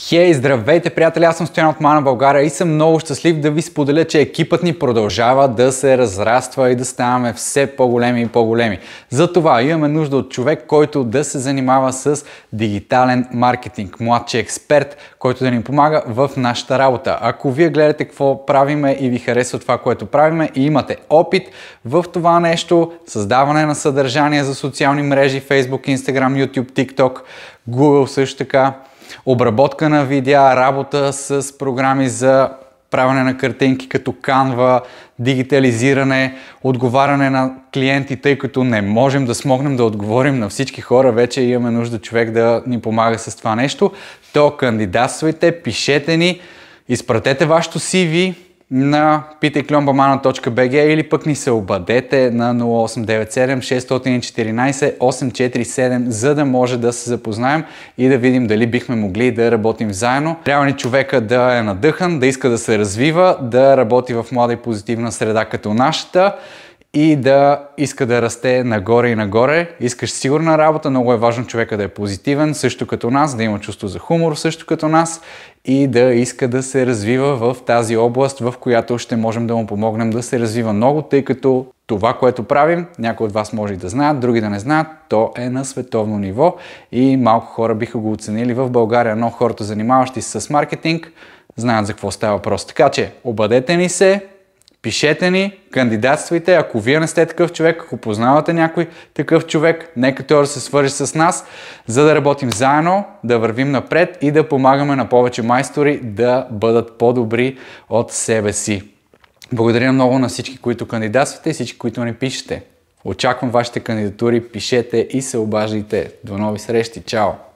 Хей, здравейте, приятели! Аз съм Стоян от Мана България и съм много щастлив да ви споделя, че екипът ни продължава да се разраства и да ставаме все по-големи и по-големи. Затова имаме нужда от човек, който да се занимава с дигитален маркетинг, младши експерт, който да ни помага в нашата работа. Ако вие гледате какво правиме и ви харесва това, което правиме и имате опит в това нещо, създаване на съдържание за социални мрежи, Facebook, Instagram, YouTube, TikTok, Google също така, обработка на видеа, работа с програми за правене на картинки като канва, дигитализиране, отговаряне на клиенти, тъй като не можем да смогнем да отговорим на всички хора, вече имаме нужда човек да ни помага с това нещо, то кандидатствайте, пишете ни, изпратете вашето CV, на piteklionbamana.bg или пък ни се обадете на 0897 614 847, за да може да се запознаем и да видим дали бихме могли да работим заедно. Трябва ни човека да е надъхан, да иска да се развива, да работи в млада и позитивна среда като нашата и да иска да расте нагоре и нагоре. Искаш сигурна работа, много е важно човека да е позитивен, също като нас, да има чувство за хумор, също като нас и да иска да се развива в тази област, в която ще можем да му помогнем да се развива много, тъй като това, което правим, някои от вас може и да знаят, други да не знаят, то е на световно ниво и малко хора биха го оценили в България, но хората занимаващи се с маркетинг знаят за какво става въпрос. Така че, обадете ни се, Пишете ни, кандидатствайте, ако вие не сте такъв човек, ако познавате някой такъв човек, нека той да се свържи с нас, за да работим заедно, да вървим напред и да помагаме на повече майстори да бъдат по-добри от себе си. Благодаря много на всички, които кандидатствате и всички, които ни пишете. Очаквам вашите кандидатури, пишете и се обаждайте. До нови срещи, чао!